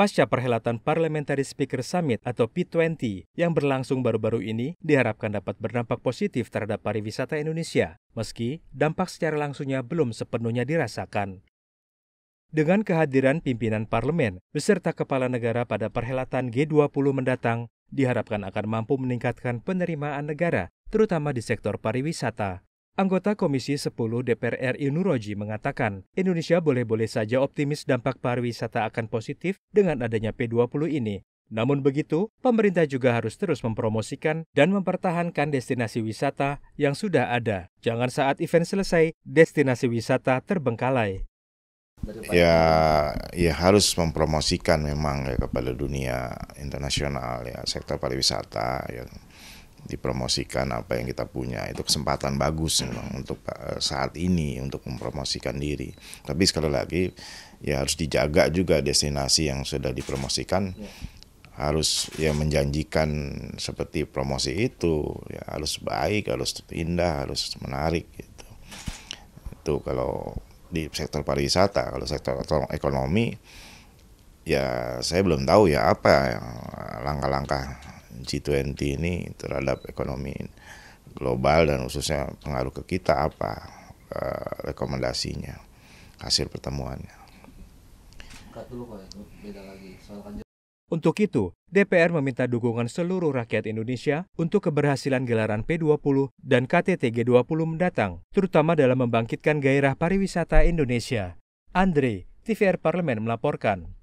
Pasca perhelatan Parliamentary Speaker Summit atau P20 yang berlangsung baru-baru ini diharapkan dapat berdampak positif terhadap pariwisata Indonesia, meski dampak secara langsungnya belum sepenuhnya dirasakan. Dengan kehadiran pimpinan parlemen beserta kepala negara pada perhelatan G20 mendatang, diharapkan akan mampu meningkatkan penerimaan negara, terutama di sektor pariwisata. Anggota Komisi 10 DPR RI Nuroji mengatakan, Indonesia boleh-boleh saja optimis dampak pariwisata akan positif dengan adanya P20 ini. Namun begitu, pemerintah juga harus terus mempromosikan dan mempertahankan destinasi wisata yang sudah ada. Jangan saat event selesai, destinasi wisata terbengkalai. Ya, ya harus mempromosikan memang ya kepada dunia internasional ya sektor pariwisata yang dipromosikan apa yang kita punya itu kesempatan bagus memang untuk eh, saat ini untuk mempromosikan diri tapi sekali lagi ya harus dijaga juga destinasi yang sudah dipromosikan ya. harus ya menjanjikan seperti promosi itu ya harus baik harus indah harus menarik gitu itu kalau di sektor pariwisata kalau sektor ekonomi ya saya belum tahu ya apa langkah-langkah G20 ini terhadap ekonomi global dan khususnya pengaruh ke kita apa uh, rekomendasinya hasil pertemuannya. Ya. Untuk itu, DPR meminta dukungan seluruh rakyat Indonesia untuk keberhasilan gelaran P20 dan KTT G20 mendatang, terutama dalam membangkitkan gairah pariwisata Indonesia. Andre, TVR Parlemen melaporkan.